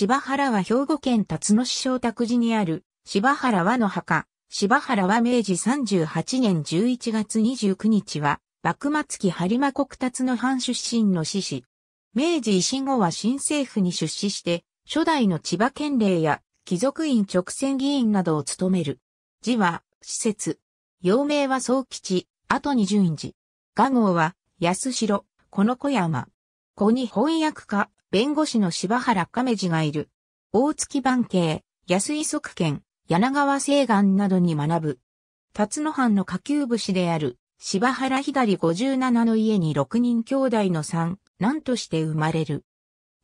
柴原は兵庫県辰野市小宅寺にある、柴原和の墓。柴原は明治38年11月29日は、幕末期播磨国達の藩出身の志士。明治維新後は新政府に出資して、初代の千葉県令や貴族院直選議員などを務める。字は、施設。幼名は宗吉、後に順次。画号は、安城、この小山。子に翻訳家、弁護士の柴原亀治がいる。大月番慶、安井側県、柳川西岸などに学ぶ。辰野藩の下級武士である、柴原左57の家に6人兄弟の三、何として生まれる。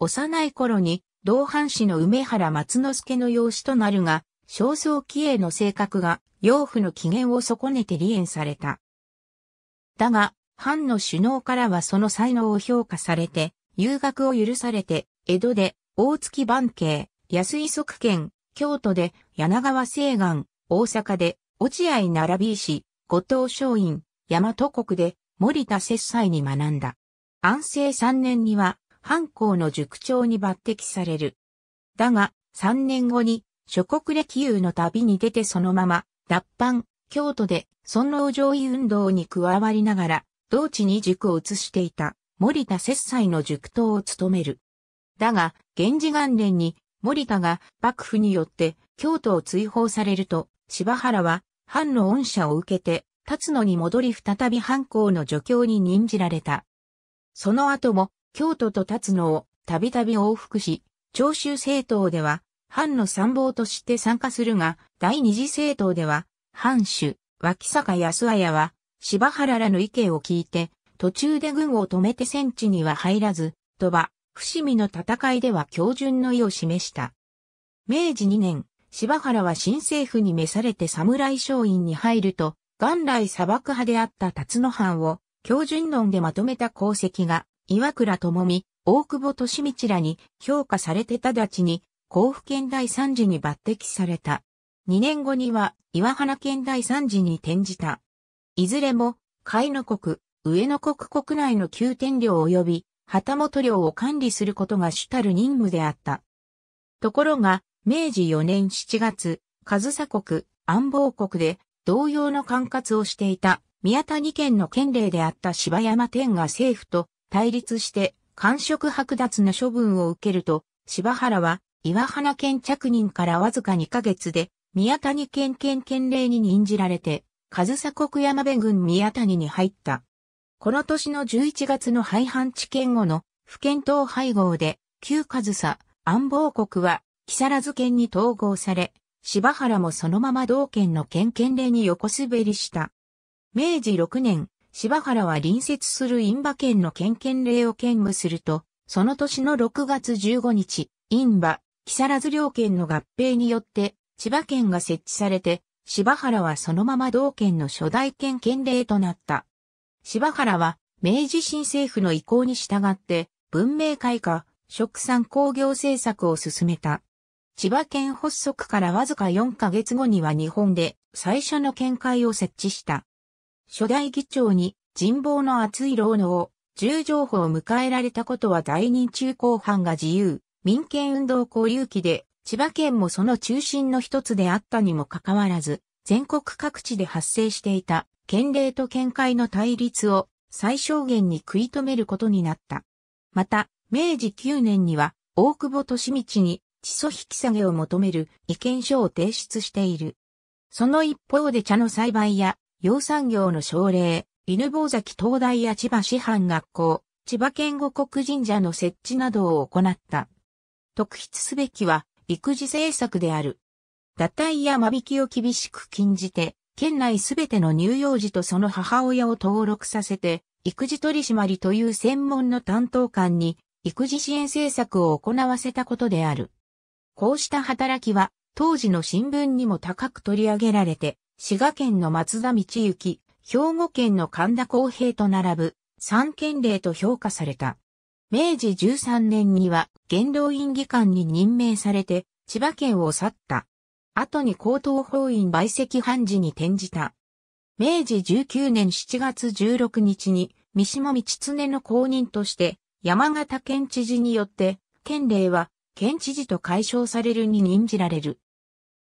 幼い頃に、同藩士の梅原松之助の養子となるが、焦燥気鋭の性格が、養父の機嫌を損ねて離縁された。だが、藩の首脳からはその才能を評価されて、遊学を許されて、江戸で大月番慶、安井側県、京都で柳川西岸、大阪で落合並び石、後藤松陰、大和国で森田節斎に学んだ。安政3年には、藩校の塾長に抜擢される。だが、3年後に、諸国歴遊の旅に出てそのまま、脱藩、京都で、尊老上位運動に加わりながら、同地に塾を移していた。森田雪斎の塾頭を務める。だが、源氏元年に森田が幕府によって京都を追放されると、柴原は藩の恩赦を受けて、立野に戻り再び藩校の助教に任じられた。その後も京都と立野をたびたび往復し、長州政党では藩の参謀として参加するが、第二次政党では、藩主、脇坂安綾は、柴原らの意見を聞いて、途中で軍を止めて戦地には入らず、鳥羽、伏見の戦いでは強順の意を示した。明治2年、柴原は新政府に召されて侍商院に入ると、元来砂漠派であった辰野藩を、強順論でまとめた功績が、岩倉智美、大久保利道らに評価されて直ちに、甲府県第三次に抜擢された。2年後には、岩原県第三次に転じた。いずれも、海の国、上野国国内の急転領及び旗本領を管理することが主たる任務であった。ところが、明治4年7月、上佐国、安保国で同様の管轄をしていた宮谷県の県令であった柴山天が政府と対立して官職剥奪の処分を受けると、柴原は岩花県着任からわずか2ヶ月で宮谷県県県令に任じられて、上佐国山部郡宮谷に入った。この年の11月の廃藩置県後の不検討配合で、旧上佐、安房国は木更津県に統合され、柴原もそのまま同県の県県令に横滑りした。明治6年、柴原は隣接する印馬県の県県令を兼務すると、その年の6月15日、印馬、木更津両県の合併によって、千葉県が設置されて、柴原はそのまま同県の初代県県令となった。柴原は明治新政府の意向に従って文明開化、食産工業政策を進めた。千葉県発足からわずか4ヶ月後には日本で最初の見解を設置した。初代議長に人望の厚い労能を重情報を迎えられたことは在任中後半が自由、民権運動交流期で、千葉県もその中心の一つであったにもかかわらず、全国各地で発生していた県令と県会の対立を最小限に食い止めることになった。また、明治9年には、大久保利道に、地租引き下げを求める意見書を提出している。その一方で茶の栽培や、養産業の奨励、犬坊崎東大や千葉市販学校、千葉県護国神社の設置などを行った。特筆すべきは、育児政策である。打退や間引きを厳しく禁じて、県内すべての乳幼児とその母親を登録させて、育児取締という専門の担当官に、育児支援政策を行わせたことである。こうした働きは、当時の新聞にも高く取り上げられて、滋賀県の松田道行、兵庫県の神田公平と並ぶ、三県令と評価された。明治13年には、元老院議官に任命されて、千葉県を去った。後に高等法院売席判事に転じた。明治19年7月16日に、三島道常の公認として、山形県知事によって、県令は、県知事と解消されるに任じられる。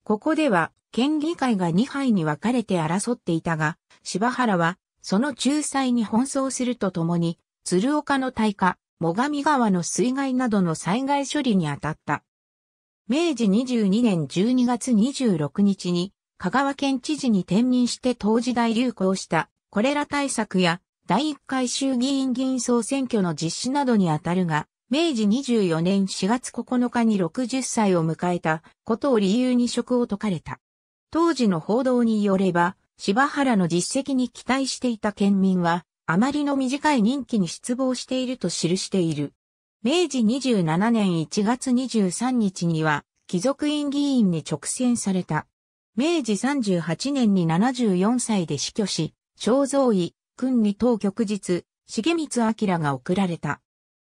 ここでは、県議会が2杯に分かれて争っていたが、柴原は、その仲裁に奔走するとともに、鶴岡の大火、最上川の水害などの災害処理に当たった。明治22年12月26日に香川県知事に転任して当時大流行したこれら対策や第1回衆議院議員総選挙の実施などにあたるが、明治24年4月9日に60歳を迎えたことを理由に職を解かれた。当時の報道によれば、柴原の実績に期待していた県民は、あまりの短い任期に失望していると記している。明治27年1月23日には、貴族院議員に直選された。明治38年に74歳で死去し、肖像医、君に当局日、重光明が贈られた。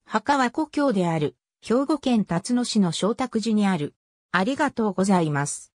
墓は故郷である、兵庫県辰野市の小卓寺にある。ありがとうございます。